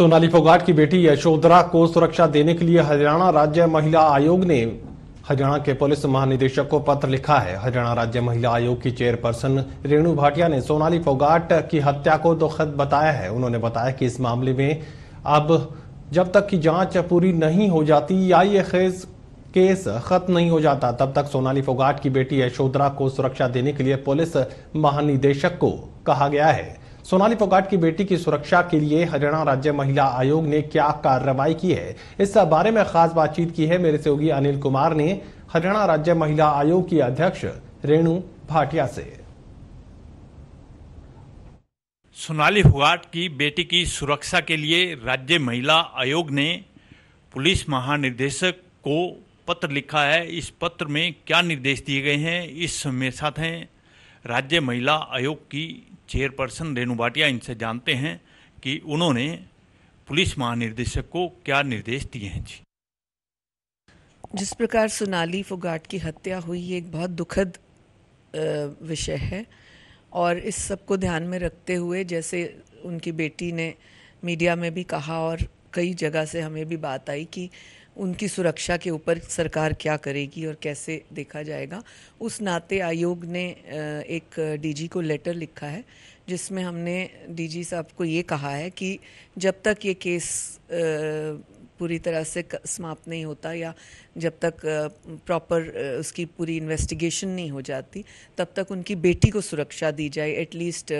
सोनाली फोगाट की बेटी यशोधरा को सुरक्षा देने के लिए हरियाणा राज्य महिला आयोग ने हरियाणा के पुलिस महानिदेशक को पत्र लिखा है हरियाणा राज्य महिला आयोग की चेयरपर्सन रेणु भाटिया ने सोनाली फोगाट की हत्या को दुखद बताया है उन्होंने बताया कि इस मामले में अब जब तक की जांच पूरी नहीं हो जाती या ये खेज केस खत्म नहीं हो जाता तब तक सोनाली फोगाट की बेटी यशोधरा को सुरक्षा देने के लिए पुलिस महानिदेशक को कहा गया है सोनाली फोगाट की बेटी की सुरक्षा के लिए हरियाणा राज्य महिला आयोग ने क्या कार्रवाई की है इस बारे में खास बातचीत की है मेरे सहयोगी अनिल कुमार ने हरियाणा राज्य महिला आयोग की अध्यक्ष रेणु भाटिया से सोनाली फोगाट की बेटी की सुरक्षा के लिए राज्य महिला आयोग ने पुलिस महानिदेशक को पत्र लिखा है इस पत्र में क्या निर्देश दिए गए हैं इस में साथ हैं राज्य महिला आयोग की चेयरपर्सन रेणु भाटिया इनसे जानते हैं कि उन्होंने पुलिस महानिदेशक को क्या निर्देश दिए हैं जी जिस प्रकार सोनाली फोगाट की हत्या हुई एक बहुत दुखद विषय है और इस सब को ध्यान में रखते हुए जैसे उनकी बेटी ने मीडिया में भी कहा और कई जगह से हमें भी बात आई कि उनकी सुरक्षा के ऊपर सरकार क्या करेगी और कैसे देखा जाएगा उस नाते आयोग ने एक डीजी को लेटर लिखा है जिसमें हमने डीजी साहब को ये कहा है कि जब तक ये केस पूरी तरह से समाप्त नहीं होता या जब तक प्रॉपर उसकी पूरी इन्वेस्टिगेशन नहीं हो जाती तब तक उनकी बेटी को सुरक्षा दी जाए एटलीस्ट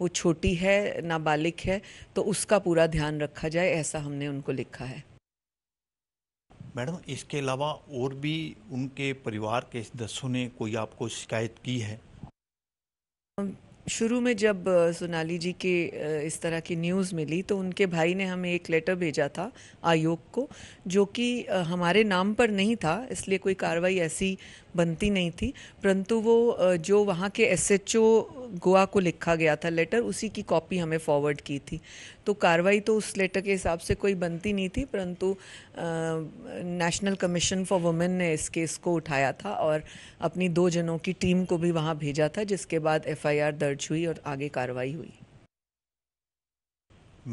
वो छोटी है नाबालिग है तो उसका पूरा ध्यान रखा जाए ऐसा हमने उनको लिखा है मैडम इसके अलावा और भी उनके परिवार के सदस्यों ने कोई आपको शिकायत की है शुरू में जब सोनाली जी के इस तरह की न्यूज़ मिली तो उनके भाई ने हमें एक लेटर भेजा था आयोग को जो कि हमारे नाम पर नहीं था इसलिए कोई कार्रवाई ऐसी बनती नहीं थी परंतु वो जो वहाँ के एसएचओ गोवा को लिखा गया था लेटर उसी की कॉपी हमें फॉरवर्ड की थी तो कार्रवाई तो उस लेटर के हिसाब से कोई बनती नहीं थी परंतु नेशनल कमीशन फॉर वुमेन ने इस केस को उठाया था और अपनी दो जनों की टीम को भी वहाँ भेजा था जिसके बाद एफआईआर दर्ज हुई और आगे कार्रवाई हुई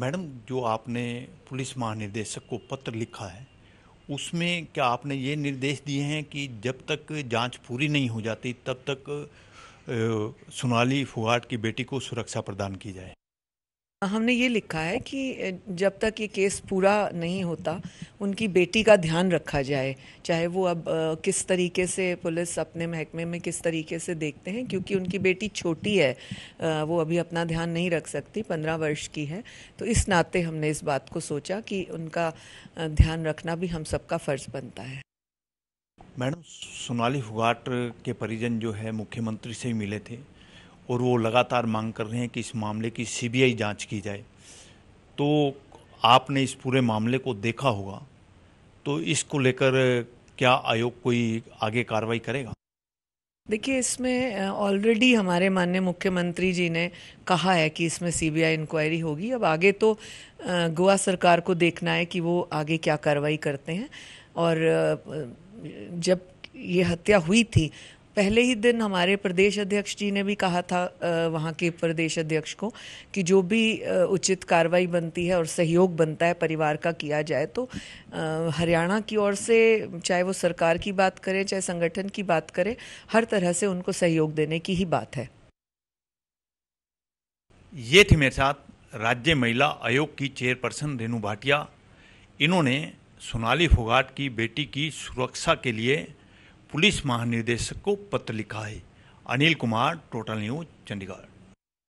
मैडम जो आपने पुलिस महानिदेशक को पत्र लिखा है उसमें क्या आपने ये निर्देश दिए हैं कि जब तक जांच पूरी नहीं हो जाती तब तक सोनाली फुगाट की बेटी को सुरक्षा प्रदान की जाए हमने ये लिखा है कि जब तक ये केस पूरा नहीं होता उनकी बेटी का ध्यान रखा जाए चाहे वो अब किस तरीके से पुलिस अपने महकमे में किस तरीके से देखते हैं क्योंकि उनकी बेटी छोटी है वो अभी अपना ध्यान नहीं रख सकती पंद्रह वर्ष की है तो इस नाते हमने इस बात को सोचा कि उनका ध्यान रखना भी हम सबका फ़र्ज़ बनता है मैडम सोनाली फुगाट के परिजन जो है मुख्यमंत्री से ही मिले थे और वो लगातार मांग कर रहे हैं कि इस मामले की सीबीआई जांच की जाए तो आपने इस पूरे मामले को देखा होगा तो इसको लेकर क्या आयोग कोई आगे कार्रवाई करेगा देखिए इसमें ऑलरेडी हमारे माननीय मुख्यमंत्री जी ने कहा है कि इसमें सीबीआई इंक्वायरी होगी अब आगे तो गोवा सरकार को देखना है कि वो आगे क्या कार्रवाई करते हैं और जब ये हत्या हुई थी पहले ही दिन हमारे प्रदेश अध्यक्ष जी ने भी कहा था वहाँ के प्रदेश अध्यक्ष को कि जो भी उचित कार्रवाई बनती है और सहयोग बनता है परिवार का किया जाए तो हरियाणा की ओर से चाहे वो सरकार की बात करें चाहे संगठन की बात करें हर तरह से उनको सहयोग देने की ही बात है ये थी मेरे साथ राज्य महिला आयोग की चेयरपर्सन रेणु भाटिया इन्होंने सोनाली फोगाट की बेटी की सुरक्षा के लिए पुलिस महानिदेशक को पत्र लिखा है अनिल कुमार टोटल न्यूज चंडीगढ़